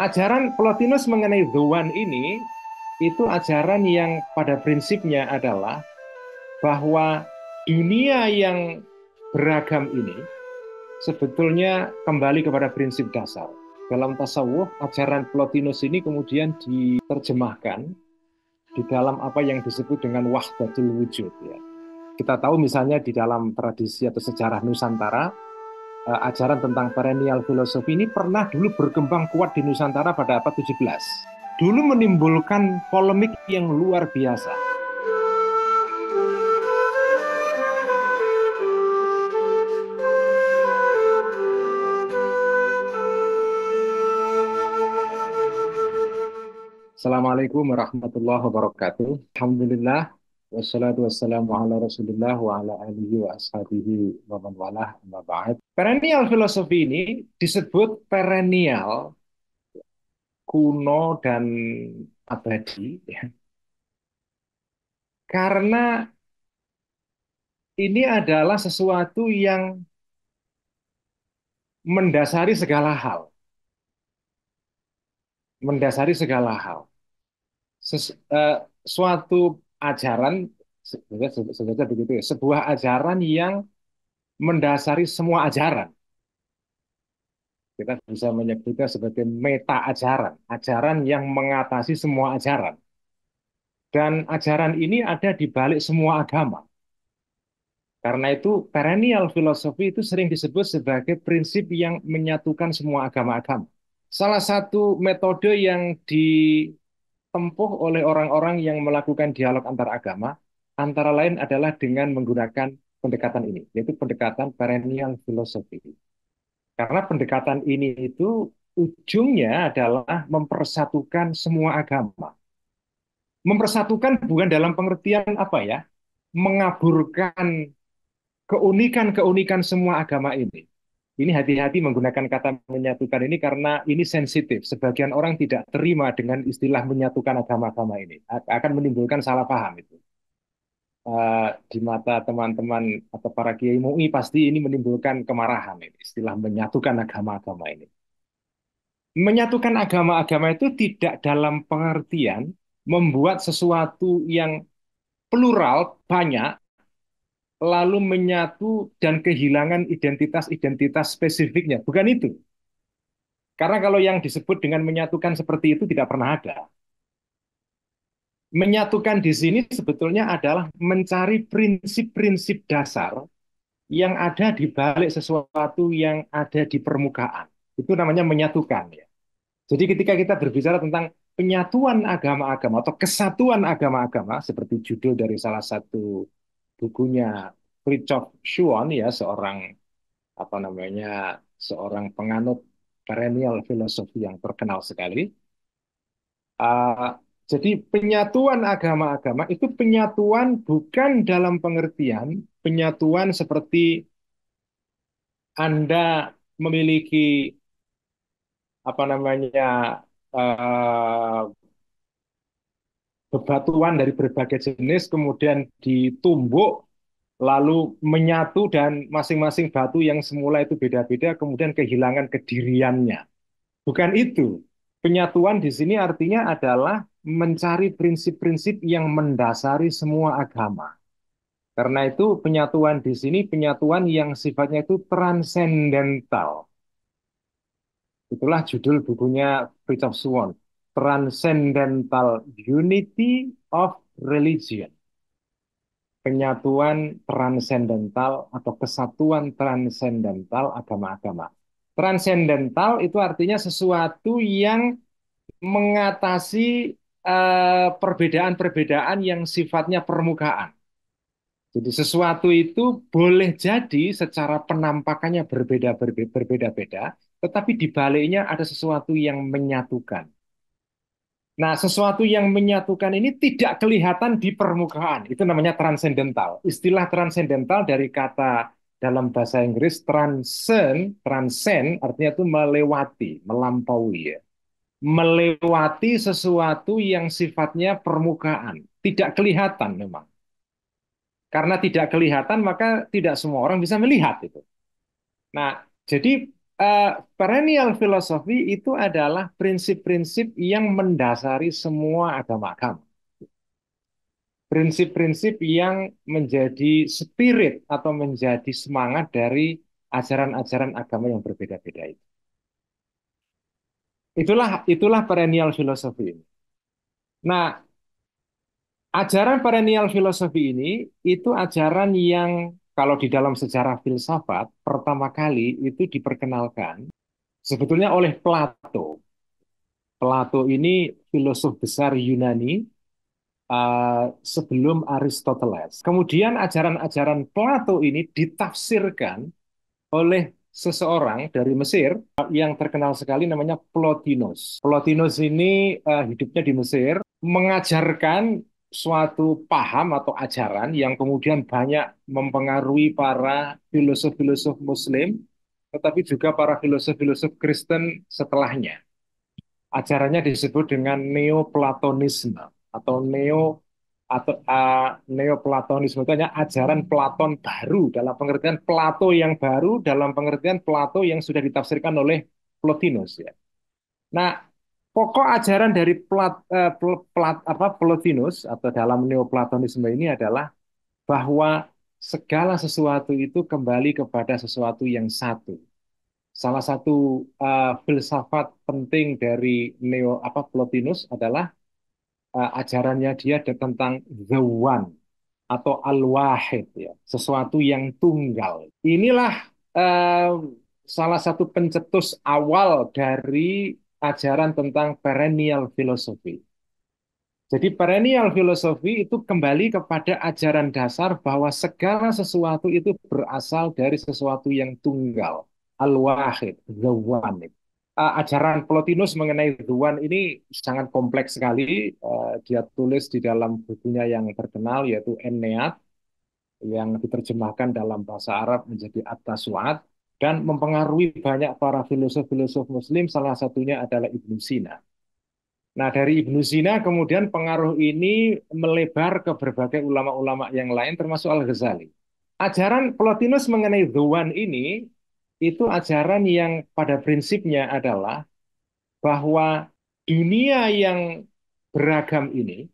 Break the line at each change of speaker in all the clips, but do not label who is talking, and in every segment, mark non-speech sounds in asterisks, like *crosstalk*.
ajaran Plotinus mengenai the one ini itu ajaran yang pada prinsipnya adalah bahwa dunia yang beragam ini sebetulnya kembali kepada prinsip dasar. Dalam tasawuf, ajaran Plotinus ini kemudian diterjemahkan di dalam apa yang disebut dengan wahdatul wujud. Ya. Kita tahu misalnya di dalam tradisi atau sejarah Nusantara, uh, ajaran tentang perennial filosofi ini pernah dulu berkembang kuat di Nusantara pada abad 17. Dulu menimbulkan polemik yang luar biasa. Assalamualaikum warahmatullahi wabarakatuh. Alhamdulillah Wassalatu wassalamu ala rasulillah wa ala alihi wa ashabihi wa man walah wa ba'd. Perennial filosofi ini disebut perennial kuno dan abadi ya. Karena ini adalah sesuatu yang mendasari segala hal. Mendasari segala hal. Ses, uh, suatu ajaran sebenarnya begitu ya, sebuah ajaran yang mendasari semua ajaran. Kita bisa menyebutnya sebagai meta ajaran, ajaran yang mengatasi semua ajaran. Dan ajaran ini ada di balik semua agama. Karena itu perennial filosofi itu sering disebut sebagai prinsip yang menyatukan semua agama-agama. Salah satu metode yang di ditempuh oleh orang-orang yang melakukan dialog antar agama, antara lain adalah dengan menggunakan pendekatan ini, yaitu pendekatan perennial filosofi. Karena pendekatan ini itu ujungnya adalah mempersatukan semua agama. Mempersatukan bukan dalam pengertian apa ya, mengaburkan keunikan-keunikan semua agama ini ini hati-hati menggunakan kata menyatukan ini karena ini sensitif. Sebagian orang tidak terima dengan istilah menyatukan agama-agama ini. Akan menimbulkan salah paham itu. Uh, di mata teman-teman atau para kiai MUI pasti ini menimbulkan kemarahan ini. Istilah menyatukan agama-agama ini. Menyatukan agama-agama itu tidak dalam pengertian membuat sesuatu yang plural banyak lalu menyatu dan kehilangan identitas-identitas spesifiknya. Bukan itu. Karena kalau yang disebut dengan menyatukan seperti itu tidak pernah ada. Menyatukan di sini sebetulnya adalah mencari prinsip-prinsip dasar yang ada di balik sesuatu yang ada di permukaan. Itu namanya menyatukan ya. Jadi ketika kita berbicara tentang penyatuan agama-agama atau kesatuan agama-agama seperti judul dari salah satu bukunya Fritjof Schuon ya seorang apa namanya seorang penganut perennial filosofi yang terkenal sekali. Uh, jadi penyatuan agama-agama itu penyatuan bukan dalam pengertian penyatuan seperti Anda memiliki apa namanya uh, bebatuan dari berbagai jenis kemudian ditumbuk lalu menyatu dan masing-masing batu yang semula itu beda-beda kemudian kehilangan kediriannya. Bukan itu. Penyatuan di sini artinya adalah mencari prinsip-prinsip yang mendasari semua agama. Karena itu penyatuan di sini penyatuan yang sifatnya itu transendental. Itulah judul bukunya Fritz Swan transcendental unity of religion. Penyatuan transcendental atau kesatuan transcendental agama-agama. Transcendental itu artinya sesuatu yang mengatasi eh, perbedaan-perbedaan yang sifatnya permukaan. Jadi sesuatu itu boleh jadi secara penampakannya berbeda-beda, berbeda-beda, tetapi di baliknya ada sesuatu yang menyatukan Nah, sesuatu yang menyatukan ini tidak kelihatan di permukaan. Itu namanya transcendental. Istilah transcendental dari kata dalam bahasa Inggris transcend, transcend artinya itu melewati, melampaui ya. Melewati sesuatu yang sifatnya permukaan, tidak kelihatan memang. Karena tidak kelihatan maka tidak semua orang bisa melihat itu. Nah, jadi uh, perennial filosofi itu adalah prinsip-prinsip yang mendasari semua agama-agama. Prinsip-prinsip yang menjadi spirit atau menjadi semangat dari ajaran-ajaran agama yang berbeda-beda itu. Itulah itulah perennial filosofi ini. Nah, ajaran perennial filosofi ini itu ajaran yang kalau di dalam sejarah filsafat pertama kali itu diperkenalkan sebetulnya oleh Plato. Plato ini filosof besar Yunani uh, sebelum Aristoteles. Kemudian ajaran-ajaran Plato ini ditafsirkan oleh seseorang dari Mesir yang terkenal sekali namanya Plotinus. Plotinus ini uh, hidupnya di Mesir, mengajarkan suatu paham atau ajaran yang kemudian banyak mempengaruhi para filosof-filosof Muslim, tetapi juga para filosof-filosof Kristen setelahnya. Ajarannya disebut dengan Neoplatonisme atau Neo atau uh, Neoplatonisme itu hanya ajaran Platon baru dalam pengertian Plato yang baru dalam pengertian Plato yang sudah ditafsirkan oleh Plotinus ya. Nah, pokok ajaran dari Plat, eh, Plat apa Plotinus atau dalam Neoplatonisme ini adalah bahwa segala sesuatu itu kembali kepada sesuatu yang satu. Salah satu uh, filsafat penting dari Neo apa Plotinus adalah uh, ajarannya dia tentang the one atau al-wahid ya, sesuatu yang tunggal. Inilah uh, salah satu pencetus awal dari ajaran tentang perennial philosophy. Jadi perennial philosophy itu kembali kepada ajaran dasar bahwa segala sesuatu itu berasal dari sesuatu yang tunggal, al-wahid, the one. Ah, ajaran Plotinus mengenai the one ini sangat kompleks sekali. Eh, dia tulis di dalam bukunya yang terkenal yaitu Ennead yang diterjemahkan dalam bahasa Arab menjadi At-Taswa'at dan mempengaruhi banyak para filosof-filosof muslim salah satunya adalah Ibnu Sina. Nah, dari Ibnu Sina kemudian pengaruh ini melebar ke berbagai ulama-ulama yang lain termasuk Al-Ghazali. Ajaran Plotinus mengenai the one ini itu ajaran yang pada prinsipnya adalah bahwa dunia yang beragam ini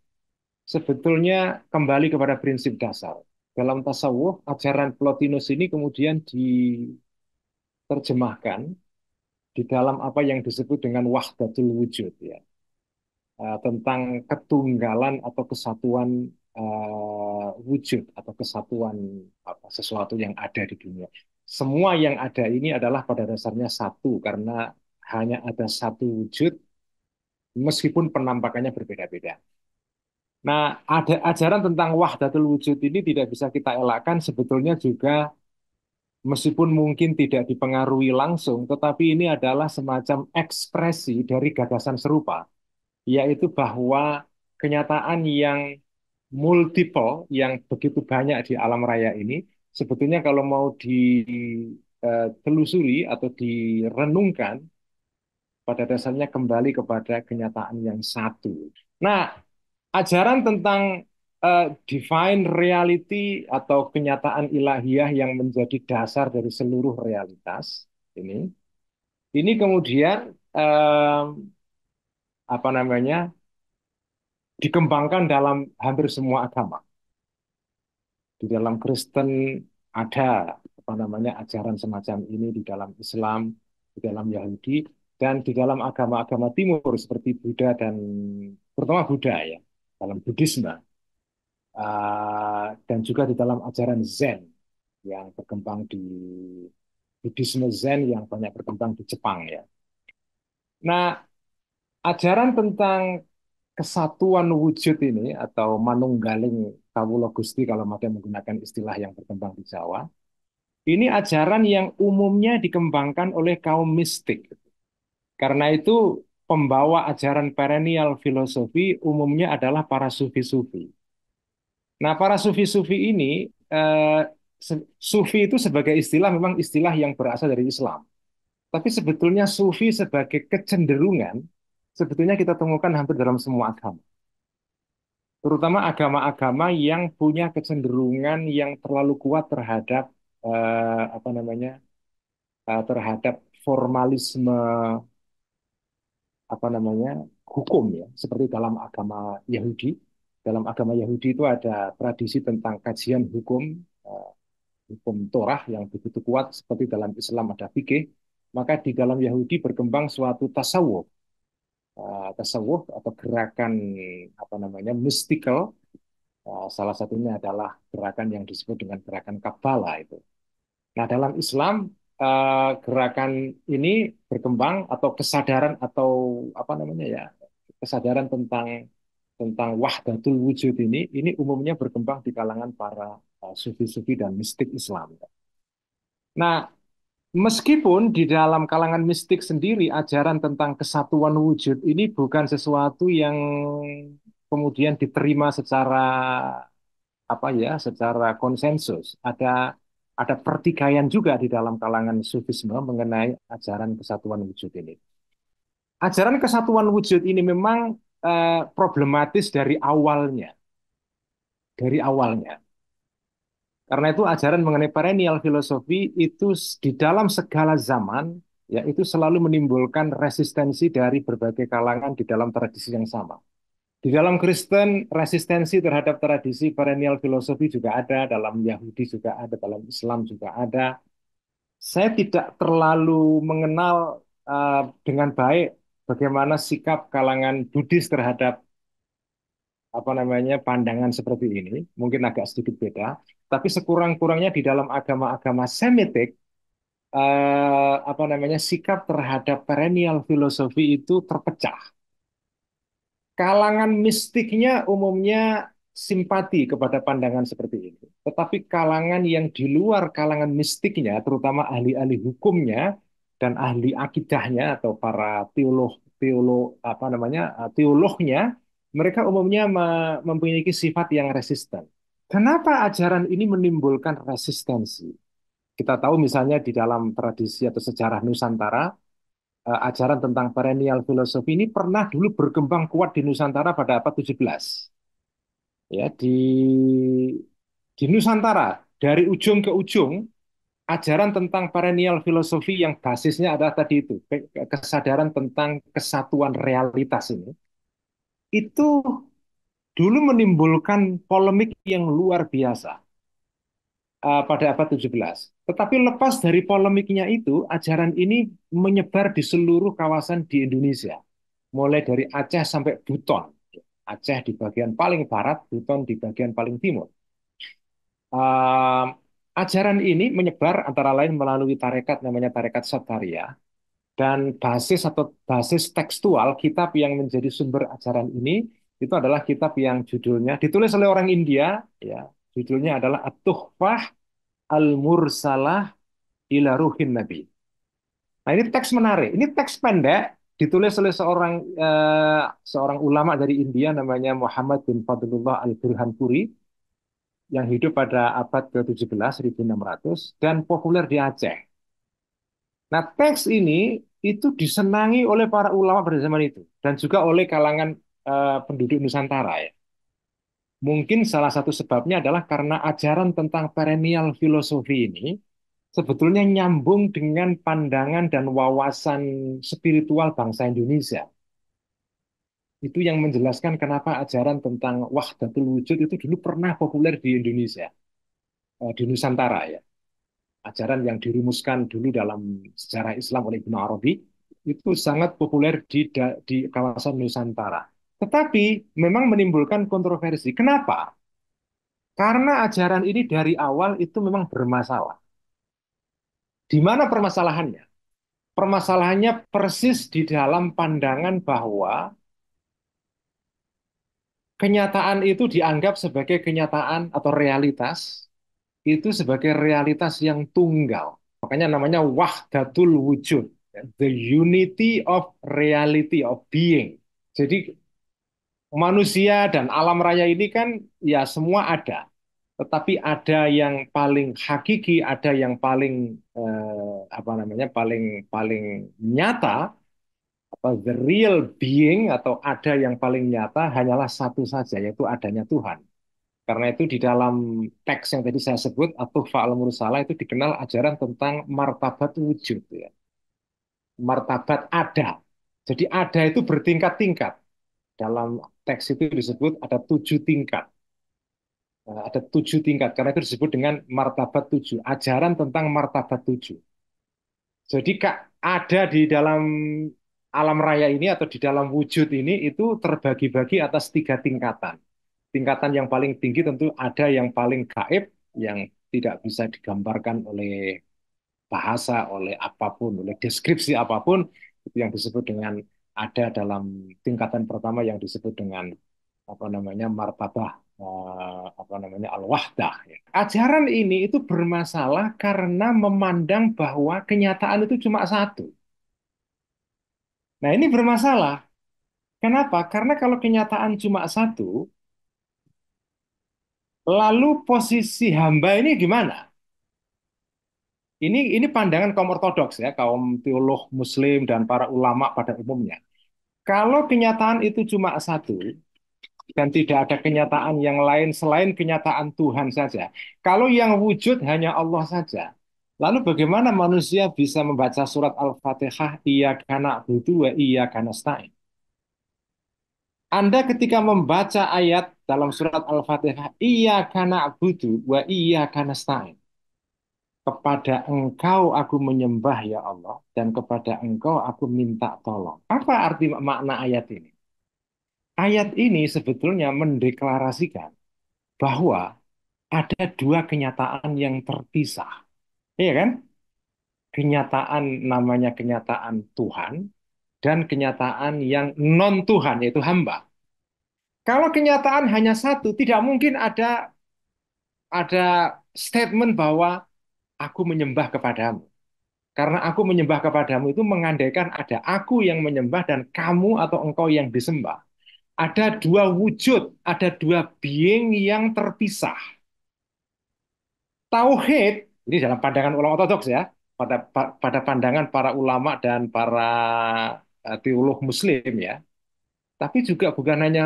sebetulnya kembali kepada prinsip dasar. Dalam tasawuf, ajaran Plotinus ini kemudian di terjemahkan di dalam apa yang disebut dengan wahdatul wujud ya eh, tentang ketunggalan atau kesatuan uh, wujud atau kesatuan apa, sesuatu yang ada di dunia. Semua yang ada ini adalah pada dasarnya satu karena hanya ada satu wujud meskipun penampakannya berbeda-beda. Nah, ada ajaran tentang wahdatul wujud ini tidak bisa kita elakkan sebetulnya juga meskipun mungkin tidak dipengaruhi langsung, tetapi ini adalah semacam ekspresi dari gagasan serupa, yaitu bahwa kenyataan yang multiple, yang begitu banyak di alam raya ini, sebetulnya kalau mau ditelusuri eh, atau direnungkan, pada dasarnya kembali kepada kenyataan yang satu. Nah, ajaran tentang uh, eh, divine reality atau kenyataan ilahiyah yang menjadi dasar dari seluruh realitas ini ini kemudian uh, apa namanya dikembangkan dalam hampir semua agama di dalam Kristen ada apa namanya ajaran semacam ini di dalam Islam di dalam Yahudi dan di dalam agama-agama Timur seperti Buddha dan terutama Buddha ya dalam Buddhisme Ah, dan juga di dalam ajaran Zen yang berkembang di Buddhisme Zen yang banyak berkembang di Jepang ya. Nah, ajaran tentang kesatuan wujud ini atau manunggaling kawula gusti kalau mereka menggunakan istilah yang berkembang di Jawa, ini ajaran yang umumnya dikembangkan oleh kaum mistik. Karena itu pembawa ajaran perennial filosofi umumnya adalah para sufi-sufi. Nah, para sufi-sufi ini uh, sufi itu sebagai istilah memang istilah yang berasal dari Islam. Tapi sebetulnya sufi sebagai kecenderungan sebetulnya kita temukan hampir dalam semua agama. Terutama agama-agama yang punya kecenderungan yang terlalu kuat terhadap eh, apa namanya? Eh, terhadap formalisme apa namanya? hukum ya, seperti dalam agama Yahudi dalam agama Yahudi itu ada tradisi tentang kajian hukum uh, hukum Torah yang begitu kuat seperti dalam Islam ada fikih maka di dalam Yahudi berkembang suatu tasawuf uh, tasawuf atau gerakan apa namanya mystical uh, salah satunya adalah gerakan yang disebut dengan gerakan Kabbalah itu nah dalam Islam uh, gerakan ini berkembang atau kesadaran atau apa namanya ya kesadaran tentang tentang wahdatul wujud ini, ini umumnya berkembang di kalangan para eh, sufi-sufi dan mistik Islam. Nah, meskipun di dalam kalangan mistik sendiri ajaran tentang kesatuan wujud ini bukan sesuatu yang kemudian diterima secara apa ya, secara konsensus. Ada ada pertikaian juga di dalam kalangan sufisme mengenai ajaran kesatuan wujud ini. Ajaran kesatuan wujud ini memang Eh, problematis dari awalnya. Dari awalnya. Karena itu ajaran mengenai perennial filosofi itu di dalam segala zaman ya itu selalu menimbulkan resistensi dari berbagai kalangan di dalam tradisi yang sama. Di dalam Kristen, resistensi terhadap tradisi perennial filosofi juga ada, dalam Yahudi juga ada, dalam Islam juga ada. Saya tidak terlalu mengenal uh, dengan baik bagaimana sikap kalangan Buddhis terhadap apa namanya pandangan seperti ini mungkin agak sedikit beda tapi sekurang-kurangnya di dalam agama-agama Semitik eh, apa namanya sikap terhadap perennial filosofi itu terpecah kalangan mistiknya umumnya simpati kepada pandangan seperti ini tetapi kalangan yang di luar kalangan mistiknya terutama ahli-ahli hukumnya dan ahli akidahnya atau para teolog teolog apa namanya eh, teolognya mereka umumnya mempunyai sifat yang resisten. Kenapa ajaran ini menimbulkan resistensi? Kita tahu misalnya di dalam tradisi atau sejarah Nusantara, eh, ajaran tentang perennial filosofi ini pernah dulu berkembang kuat di Nusantara pada abad 17. Ya, di di Nusantara dari ujung ke ujung ajaran tentang perennial filosofi yang basisnya adalah tadi itu kesadaran tentang kesatuan realitas ini itu dulu menimbulkan polemik yang luar biasa uh, pada abad 17. Tetapi lepas dari polemiknya itu, ajaran ini menyebar di seluruh kawasan di Indonesia. Mulai dari Aceh sampai Buton. Aceh di bagian paling barat, Buton di bagian paling timur. Uh, Ajaran ini menyebar antara lain melalui tarekat namanya tarekat Sataria dan basis atau basis tekstual kitab yang menjadi sumber ajaran ini itu adalah kitab yang judulnya ditulis oleh orang India ya judulnya adalah At-Tuhfah Al-Mursalah ila Ruhin Nabi. Nah, ini teks menarik. Ini teks pendek ditulis oleh seorang uh, seorang ulama dari India namanya Muhammad bin Fadlullah Al-Burhanpuri yang hidup pada abad ke-17 1600 dan populer di Aceh. Nah, teks ini itu disenangi oleh para ulama pada zaman itu dan juga oleh kalangan uh, penduduk Nusantara ya. Mungkin salah satu sebabnya adalah karena ajaran tentang perennial filosofi ini sebetulnya nyambung dengan pandangan dan wawasan spiritual bangsa Indonesia itu yang menjelaskan kenapa ajaran tentang wahdatul wujud itu dulu pernah populer di Indonesia, eh, di Nusantara ya. Ajaran yang dirumuskan dulu dalam sejarah Islam oleh Ibnu Arabi itu sangat populer di di kawasan Nusantara. Tetapi memang menimbulkan kontroversi. Kenapa? Karena ajaran ini dari awal itu memang bermasalah. Di mana permasalahannya? Permasalahannya persis di dalam pandangan bahwa kenyataan itu dianggap sebagai kenyataan atau realitas itu sebagai realitas yang tunggal. Makanya namanya wahdatul wujud, ya. the unity of reality of being. Jadi manusia dan alam raya ini kan ya semua ada. Tetapi ada yang paling hakiki, ada yang paling eh, apa namanya? paling paling nyata apa the real being atau ada yang paling nyata hanyalah satu saja yaitu adanya Tuhan. Karena itu di dalam teks yang tadi saya sebut atau faal mursalah itu dikenal ajaran tentang martabat wujud ya. Martabat ada. Jadi ada itu bertingkat-tingkat. Dalam teks itu disebut ada tujuh tingkat. Eh, ada tujuh tingkat karena itu disebut dengan martabat tujuh. Ajaran tentang martabat tujuh. Jadi ada di dalam alam raya ini atau di dalam wujud ini itu terbagi-bagi atas tiga tingkatan. Tingkatan yang paling tinggi tentu ada yang paling gaib, yang tidak bisa digambarkan oleh bahasa, oleh apapun, oleh deskripsi apapun, itu yang disebut dengan ada dalam tingkatan pertama yang disebut dengan apa namanya martabah eh, apa namanya al-wahdah. Ajaran ini itu bermasalah karena memandang bahwa kenyataan itu cuma satu Nah, ini bermasalah. Kenapa? Karena kalau kenyataan cuma satu, lalu posisi hamba ini gimana? Ini ini pandangan kaum ortodoks ya, kaum teolog muslim dan para ulama pada umumnya. Kalau kenyataan itu cuma satu, dan tidak ada kenyataan yang lain selain kenyataan Tuhan saja. Kalau yang wujud hanya Allah saja, Lalu bagaimana manusia bisa membaca surat Al-Fatihah, iya karena butuh, iya karena stain. Anda ketika membaca ayat dalam surat Al-Fatihah, iya karena butuh, wa iya karena stain. Kepada engkau aku menyembah ya Allah, dan kepada engkau aku minta tolong. Apa arti makna ayat ini? Ayat ini sebetulnya mendeklarasikan bahwa ada dua kenyataan yang terpisah Iya kan? Kenyataan namanya kenyataan Tuhan dan kenyataan yang non Tuhan yaitu hamba. Kalau kenyataan hanya satu, tidak mungkin ada ada statement bahwa aku menyembah kepadamu. Karena aku menyembah kepadamu itu mengandaikan ada aku yang menyembah dan kamu atau engkau yang disembah. Ada dua wujud, ada dua being yang terpisah. Tauhid ini dalam pandangan ulama ortodoks ya, pada pada pandangan para ulama dan para eh, teolog muslim ya. Tapi juga bukan hanya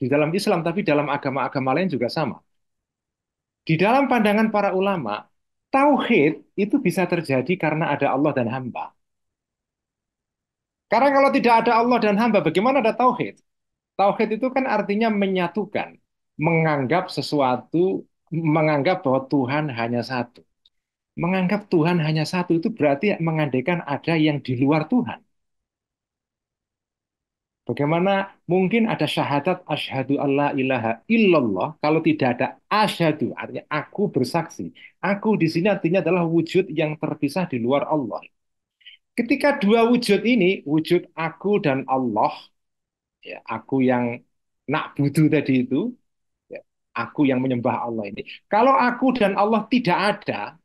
di dalam Islam tapi dalam agama-agama lain juga sama. Di dalam pandangan para ulama, tauhid itu bisa terjadi karena ada Allah dan hamba. Karena kalau tidak ada Allah dan hamba, bagaimana ada tauhid? Tauhid itu kan artinya menyatukan, menganggap sesuatu, menganggap bahwa Tuhan hanya satu. Menganggap Tuhan hanya satu itu berarti mengandaikan ada yang di luar Tuhan. Bagaimana mungkin ada syahadat asyhadu alla ilaha illallah kalau tidak ada asyhadu artinya aku bersaksi. Aku di sini artinya adalah wujud yang terpisah di luar Allah. Ketika dua wujud ini, wujud aku dan Allah, ya, aku yang nak butuh tadi itu, ya, aku yang menyembah Allah ini. Kalau aku dan Allah tidak ada,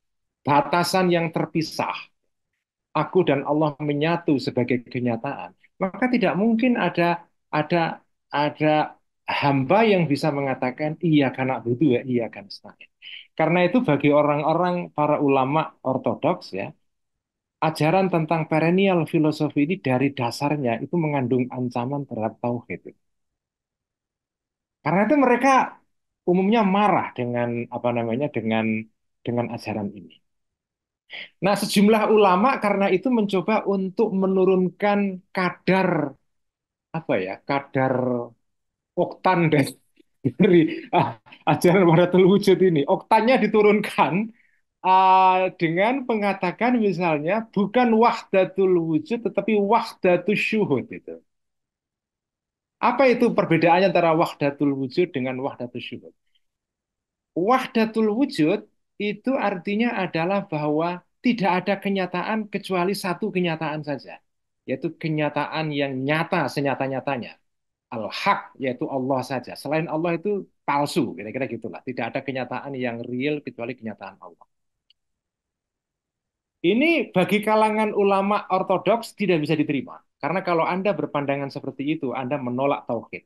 batasan yang terpisah, aku dan Allah menyatu sebagai kenyataan, maka tidak mungkin ada ada ada hamba yang bisa mengatakan iya karena butuh ya iya kan setahun. Karena itu bagi orang-orang para ulama ortodoks ya ajaran tentang perennial filosofi ini dari dasarnya itu mengandung ancaman terhadap tauhid. Karena itu mereka umumnya marah dengan apa namanya dengan dengan ajaran ini. Nah, sejumlah ulama karena itu mencoba untuk menurunkan kadar apa ya, kadar oktan dari, dari ah, ajaran wahdatul wujud ini. Oktannya diturunkan uh, dengan mengatakan misalnya bukan wahdatul wujud tetapi wahdatul syuhud itu. Apa itu perbedaannya antara wahdatul wujud dengan wahdatul syuhud? Wahdatul wujud itu artinya adalah bahwa tidak ada kenyataan kecuali satu kenyataan saja, yaitu kenyataan yang nyata senyata-nyatanya. Al-Haq yaitu Allah saja. Selain Allah itu palsu, kira-kira gitulah. Tidak ada kenyataan yang real kecuali kenyataan Allah. Ini bagi kalangan ulama ortodoks tidak bisa diterima. Karena kalau Anda berpandangan seperti itu, Anda menolak tauhid.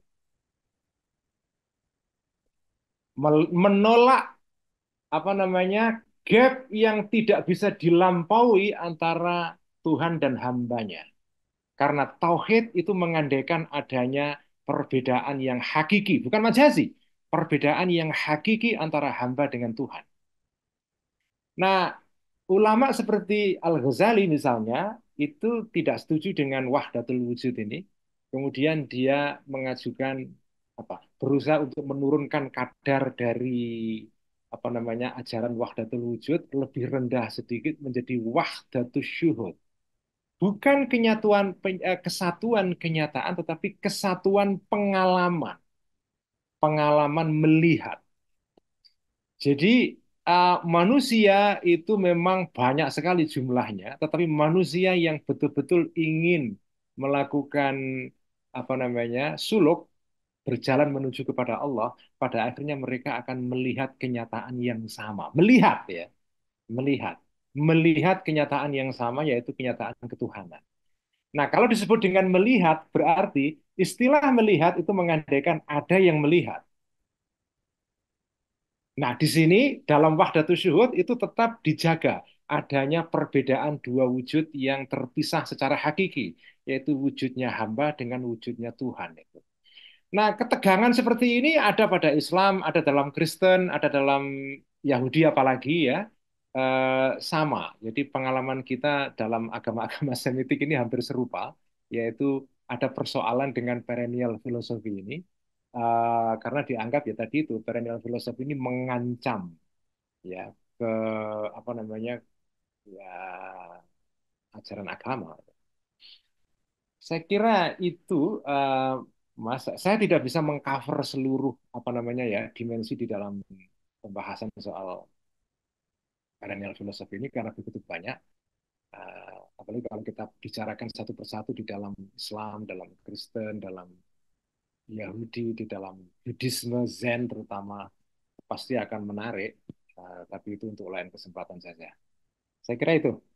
Menolak apa namanya gap yang tidak bisa dilampaui antara Tuhan dan hambanya. Karena tauhid itu mengandaikan adanya perbedaan yang hakiki, bukan majazi, perbedaan yang hakiki antara hamba dengan Tuhan. Nah, ulama seperti Al-Ghazali misalnya itu tidak setuju dengan wahdatul wujud ini. Kemudian dia mengajukan apa? Berusaha untuk menurunkan kadar dari apa namanya ajaran wahdatul wujud lebih rendah sedikit menjadi wahdatul syuhud. Bukan kenyatuan eh, kesatuan kenyataan tetapi kesatuan pengalaman. Pengalaman melihat. Jadi uh, manusia itu memang banyak sekali jumlahnya tetapi manusia yang betul-betul ingin melakukan apa namanya suluk berjalan menuju kepada Allah pada akhirnya mereka akan melihat kenyataan yang sama. Melihat ya, melihat. Melihat kenyataan yang sama yaitu kenyataan ketuhanan. Nah, kalau disebut dengan melihat berarti istilah melihat itu mengandaikan ada yang melihat. Nah, di sini dalam wahdatu syuhud itu tetap dijaga adanya perbedaan dua wujud yang terpisah secara hakiki, yaitu wujudnya hamba dengan wujudnya Tuhan itu. Nah, ketegangan seperti ini ada pada Islam, ada dalam Kristen, ada dalam Yahudi apalagi ya. Eh, sama. Jadi pengalaman kita dalam agama-agama *laughs* Semitik ini hampir serupa, yaitu ada persoalan dengan perennial filosofi ini. Eh, karena dianggap ya tadi itu perennial filosofi ini mengancam ya ke apa namanya ya ajaran agama. Saya kira itu uh, masa saya tidak bisa mengcover seluruh apa namanya ya dimensi di dalam pembahasan soal perennial filosofi ini karena begitu banyak uh, apalagi kalau kita bicarakan satu persatu di dalam Islam, dalam Kristen, dalam Yahudi, di dalam Buddhisme, Zen terutama pasti akan menarik. Uh, tapi itu untuk lain kesempatan saja. Saya kira itu.